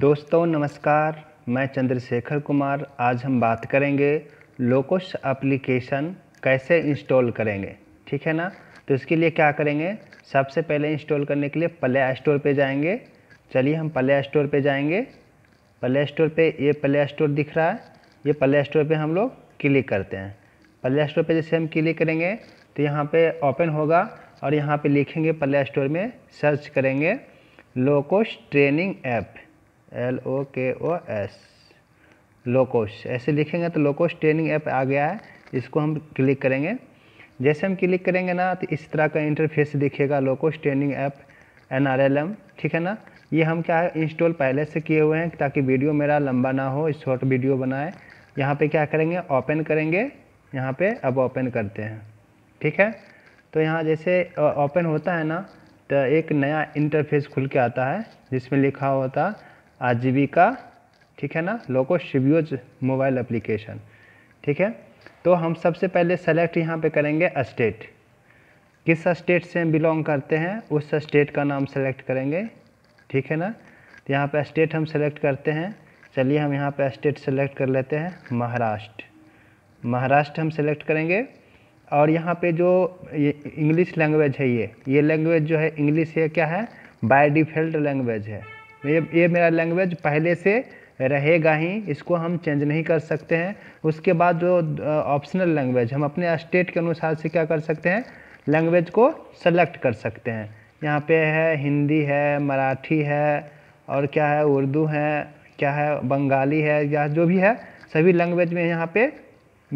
दोस्तों नमस्कार मैं चंद्रशेखर कुमार आज हम बात करेंगे लोकोश एप्लीकेशन कैसे इंस्टॉल करेंगे ठीक है ना तो इसके लिए क्या करेंगे सबसे पहले इंस्टॉल करने के लिए प्ले स्टोर पे जाएंगे चलिए हम प्ले स्टोर पे जाएंगे प्ले स्टोर पे ये प्ले स्टोर दिख रहा है ये प्ले स्टोर पे हम लोग क्लिक करते हैं प्ले स्टोर पर जैसे हम क्लिक करेंगे तो यहाँ पर ओपन होगा और यहाँ पर लिखेंगे प्ले स्टोर में सर्च करेंगे Lokos training app L O K O S लोकोश ऐसे लिखेंगे तो लोकोश ट्रेनिंग ऐप आ गया है इसको हम क्लिक करेंगे जैसे हम क्लिक करेंगे ना तो इस तरह का इंटरफेस दिखेगा Lokos training app N R L M ठीक है ना ये हम क्या है इंस्टॉल पहले से किए हुए हैं ताकि वीडियो मेरा लंबा ना हो शॉर्ट वीडियो बनाए यहाँ पे क्या करेंगे ओपन करेंगे यहाँ पे अब ओपन करते हैं ठीक है तो यहाँ जैसे ओपन होता है ना तो एक नया इंटरफेस खुल के आता है जिसमें लिखा होता है आजीविका ठीक है ना लोको शिव्यूज मोबाइल एप्लीकेशन ठीक है तो हम सबसे पहले सेलेक्ट यहाँ पे करेंगे स्टेट किस स्टेट से बिलोंग करते हैं उस स्टेट का नाम सेलेक्ट करेंगे ठीक है ना तो यहाँ पे स्टेट हम सेलेक्ट करते हैं चलिए हम यहाँ पे स्टेट सेलेक्ट कर लेते हैं महाराष्ट्र महाराष्ट्र हम सेलेक्ट करेंगे और यहाँ पे जो ये इंग्लिश लैंग्वेज है ये ये लैंग्वेज जो है इंग्लिश ये क्या है बाय डिफ़ॉल्ट लैंग्वेज है ये ये मेरा लैंग्वेज पहले से रहेगा ही इसको हम चेंज नहीं कर सकते हैं उसके बाद जो ऑप्शनल लैंग्वेज हम अपने स्टेट के अनुसार से क्या कर सकते हैं लैंग्वेज को सेलेक्ट कर सकते हैं यहाँ पे है हिंदी है मराठी है और क्या है उर्दू है क्या है बंगाली है या जो भी है सभी लैंग्वेज में यहाँ पे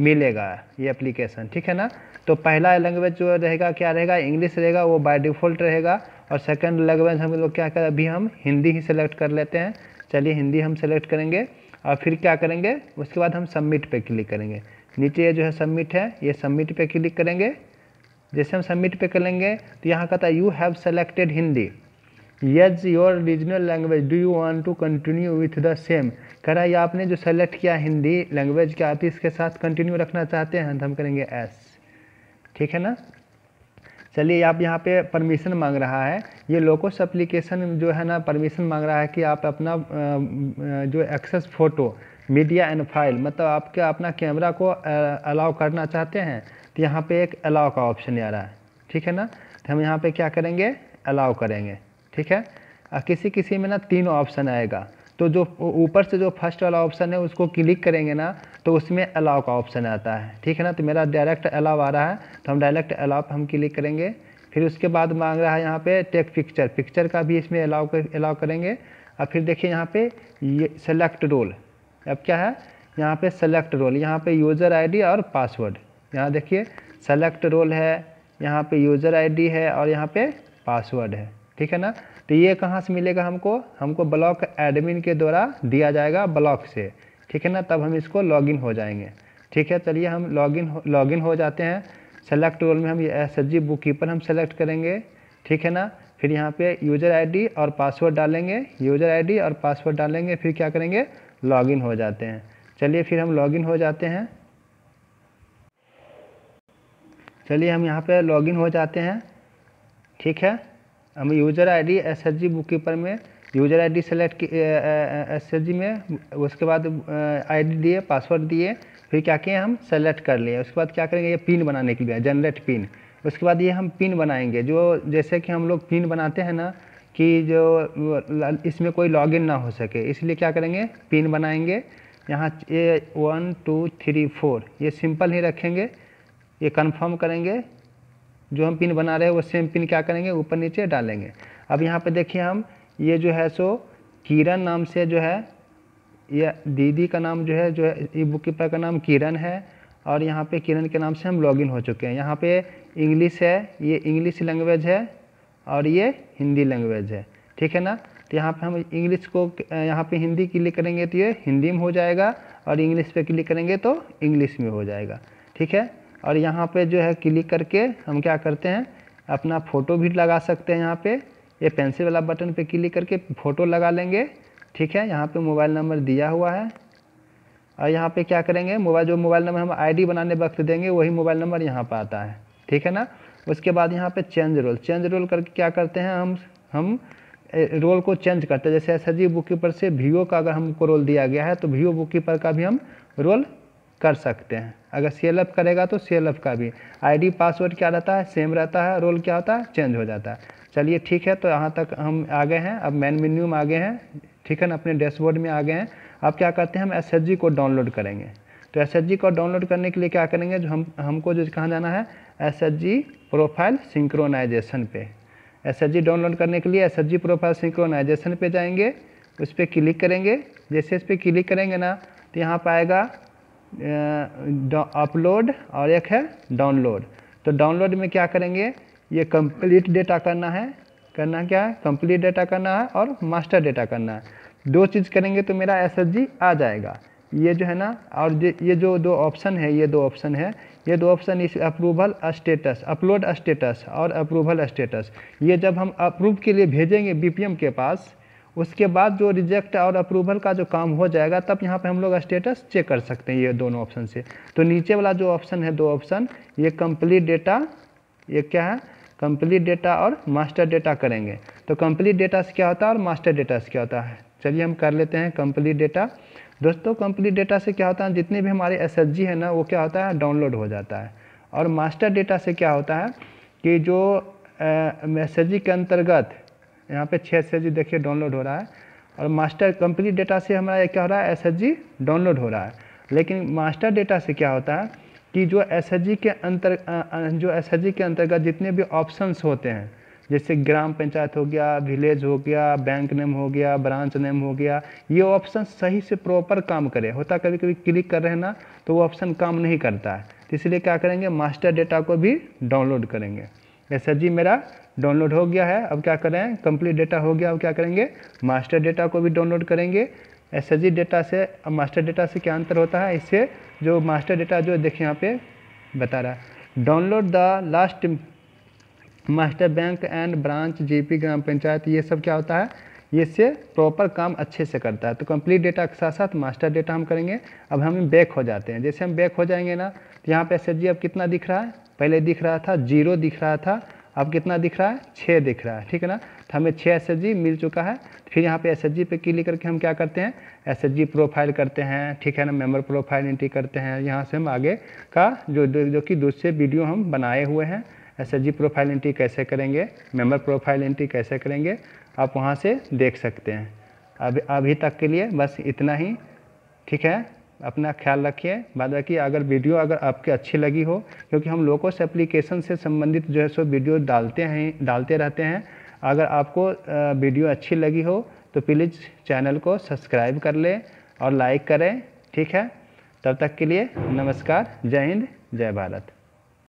मिलेगा ये एप्लीकेशन ठीक है ना तो पहला लैंग्वेज जो रहेगा क्या रहेगा इंग्लिश रहेगा वो बाय डिफ़ॉल्ट रहेगा और सेकेंड लैंग्वेज हम लोग क्या करें अभी हम हिंदी ही सेलेक्ट कर लेते हैं चलिए हिंदी हम सेलेक्ट करेंगे और फिर क्या करेंगे उसके बाद हम सबमिट पे क्लिक करेंगे नीचे ये जो है सबमिट है ये सबमिट पे क्लिक करेंगे जैसे हम सबमिट पे करेंगे तो यहाँ कहता है you have selected Hindi as your regional language do you want to continue with the same कह रहा है आपने जो सेलेक्ट किया हिंदी लैंग्वेज क्या आती है इसके साथ कंटिन्यू रखना चाहते हैं तो हम करेंगे एस ठीक है ना चलिए आप यहाँ पे परमिशन मांग रहा है ये लोकोस एप्लीकेशन जो है ना परमिशन मांग रहा है कि आप अपना जो access photo media and file मतलब आपके अपना कैमरा को अलाउ करना चाहते हैं तो यहाँ पे एक अलाउ का ऑप्शन आ रहा है ठीक है ना तो हम यहाँ पे क्या करेंगे अलाउ करेंगे ठीक है किसी किसी में ना तीन ऑप्शन आएगा तो जो ऊपर से जो फर्स्ट वाला ऑप्शन है उसको क्लिक करेंगे ना तो उसमें अलाव का ऑप्शन आता है ठीक है ना तो मेरा डायरेक्ट अलाव आ रहा है तो हम डायरेक्ट अलाव पर हम क्लिक करेंगे फिर उसके बाद मांग रहा है यहाँ पे टेक पिक्चर पिक्चर का भी इसमें अलाव कर अलाव करेंगे और फिर देखिए यहाँ पे ये सेलेक्ट रोल अब क्या है यहाँ पे सेलेक्ट रोल यहाँ पे यूज़र आईडी और पासवर्ड यहाँ देखिए सेलेक्ट रोल है यहाँ पे यूज़र आईडी है और यहाँ पे पासवर्ड है ठीक है ना तो ये कहाँ से मिलेगा हमको हमको ब्लॉक एडमिन के द्वारा दिया जाएगा ब्लॉक से ठीक है ना तब हम इसको लॉगिन हो जाएंगे ठीक है चलिए हम लॉगिन लॉगिन हो जाते हैं सेलेक्ट रोल में हम S H G bookkeeper हम सेलेक्ट करेंगे ठीक है ना फिर यहाँ पे यूज़र आईडी और पासवर्ड डालेंगे यूज़र आईडी और पासवर्ड डालेंगे फिर क्या करेंगे लॉगिन हो जाते हैं चलिए फिर हम लॉगिन हो जाते हैं चलिए हम यहाँ पे लॉगिन हो जाते हैं ठीक है हम user ID G bookkeeper में यूज़र आईडी सेलेक्ट की जी में उसके बाद आईडी दिए पासवर्ड दिए फिर क्या किए हम सेलेक्ट कर लिए उसके बाद क्या करेंगे ये पिन बनाने के लिए जनरेट पिन उसके बाद ये हम पिन बनाएंगे जो जैसे कि हम लोग पिन बनाते हैं ना कि जो इसमें कोई इन ना हो सके इसलिए क्या करेंगे पिन बनाएंगे यहाँ ये वन टू थ्री फोर ये सिंपल ही रखेंगे ये कंफर्म करेंगे जो हम पिन बना रहे हैं वो सेम पिन क्या करेंगे ऊपर नीचे डालेंगे अब यहाँ पे देखिए हम ये जो है सो किरण नाम से जो है या दीदी का नाम जो है जो है ई बुक कीपर का नाम किरण है और यहाँ पे किरण के नाम से हम लॉगिन हो चुके हैं यहाँ पे इंग्लिश है ये इंग्लिश लैंग्वेज है और ये हिंदी लैंग्वेज है ठीक है ना तो यहाँ पर हम इंग्लिश को यहाँ पर हिंदी क्लिक करेंगे तो ये हिंदी में हो जाएगा और इंग्लिश पे क्लिक करेंगे तो इंग्लिश में हो जाएगा ठीक है और यहाँ पे जो है क्लिक करके हम क्या करते हैं अपना फ़ोटो भी लगा सकते हैं यहाँ पे ये पेंसिल वाला बटन पे क्लिक करके फ़ोटो लगा लेंगे ठीक है यहाँ पे मोबाइल नंबर दिया हुआ है और यहाँ पे क्या करेंगे मोबाइल जो मोबाइल नंबर हम आईडी बनाने वक्त देंगे वही मोबाइल नंबर यहाँ पर आता है ठीक है ना उसके बाद यहाँ पर चेंज रोल चेंज रोल करके क्या करते हैं हम हम रोल को चेंज करते हैं जैसे एस एच बुक कीपर से वीवो का अगर हमको रोल दिया गया है तो वीवो बुक कीपर का भी हम रोल कर सकते हैं अगर सी एल एफ करेगा तो सी एल एफ का भी आईडी पासवर्ड क्या रहता है सेम रहता है रोल क्या होता है चेंज हो जाता है चलिए ठीक है तो यहाँ तक हम आ गए हैं अब मेन मेन्यू में आ गए हैं ठीक है ना अपने डैशबोर्ड में आ गए हैं अब क्या करते हैं हम एस एच जी को डाउनलोड करेंगे तो एस एच जी को डाउनलोड करने के लिए क्या करेंगे जो हम हमको जो कहाँ जाना है S H G profile synchronisation पे एस एच जी डाउनलोड करने के लिए S H G profile synchronisation पे जाएंगे उस पर क्लिक करेंगे जैसे इस पर क्लिक करेंगे ना तो यहाँ पर आएगा अपलोड और एक है डाउनलोड तो डाउनलोड में क्या करेंगे ये कंप्लीट डेटा करना है करना क्या है कंप्लीट डेटा करना है और मास्टर डेटा करना है दो चीज़ करेंगे तो मेरा एस आ जाएगा ये जो है ना और ये जो दो ऑप्शन है ये दो ऑप्शन है ये दो ऑप्शन इस अप्रूवल स्टेटस अपलोड स्टेटस और अप्रूवल स्टेटस ये जब हम अप्रूव के लिए भेजेंगे बीपीएम के पास उसके बाद जो रिजेक्ट और अप्रूवल का जो काम हो जाएगा तब यहाँ पे हम लोग स्टेटस चेक कर सकते हैं ये दोनों ऑप्शन से तो नीचे वाला जो ऑप्शन है दो ऑप्शन ये कंप्लीट डेटा ये क्या है कंप्लीट डेटा और मास्टर डेटा करेंगे तो कंप्लीट डेटा से क्या होता है और मास्टर डेटा से क्या होता है चलिए हम कर लेते हैं कंप्लीट डेटा दोस्तों कंप्लीट डेटा से क्या होता है जितने भी हमारे एस है ना वो क्या होता है डाउनलोड हो जाता है और मास्टर डेटा से क्या होता है कि जो मैसेज के अंतर्गत यहाँ पे छः एस देखिए डाउनलोड हो रहा है और मास्टर कंप्लीट डेटा से हमारा ये क्या हो रहा है एस डाउनलोड हो रहा है लेकिन मास्टर डेटा से क्या होता है कि जो एस के अंतर जो एस के अंतर्गत जितने भी ऑप्शंस होते हैं जैसे ग्राम पंचायत हो गया विलेज हो गया बैंक नेम हो गया ब्रांच नेम हो गया ये ऑप्शन सही से प्रॉपर काम करे होता कभी कभी क्लिक कर रहे हैं ना तो वो ऑप्शन काम नहीं करता है तो इसलिए क्या करेंगे मास्टर डेटा को भी डाउनलोड करेंगे एस जी मेरा डाउनलोड हो गया है अब क्या करें कंप्लीट डेटा हो गया अब क्या करेंगे मास्टर डेटा को भी डाउनलोड करेंगे एस डेटा से अब मास्टर डेटा से क्या अंतर होता है इससे जो मास्टर डेटा जो देखिए यहाँ पे बता रहा है download the last master bank and branch GP gram panchayat ये सब क्या होता है ये से प्रॉपर काम अच्छे से करता है तो कंप्लीट डेटा के साथ साथ मास्टर डेटा हम करेंगे अब हम बैक हो जाते हैं जैसे हम बैक हो जाएंगे ना तो यहाँ पे एस अब कितना दिख रहा है पहले दिख रहा था जीरो दिख रहा था अब कितना दिख रहा है छः दिख रहा है ठीक है ना तो हमें छः एस मिल चुका है फिर यहाँ पे एस एच पे क्लिक करके हम क्या करते हैं एस एच प्रोफाइल करते हैं ठीक है ना मेम्बर प्रोफाइल एंट्री करते हैं यहाँ से हम आगे का जो जो कि दूसरे वीडियो हम बनाए हुए हैं एस एच प्रोफाइल एंट्री कैसे करेंगे मेम्बर प्रोफाइल एंट्री कैसे करेंगे आप वहाँ से देख सकते हैं अभी अभी तक के लिए बस इतना ही ठीक है अपना ख्याल रखिए बाद बाकी अगर वीडियो अगर आपके अच्छी लगी हो क्योंकि हम लोगों से एप्लीकेशन से संबंधित जो है सो वीडियो डालते हैं डालते रहते हैं अगर आपको वीडियो अच्छी लगी हो तो प्लीज़ चैनल को सब्सक्राइब कर लें और लाइक करें ठीक है तब तक के लिए नमस्कार जय हिंद जय भारत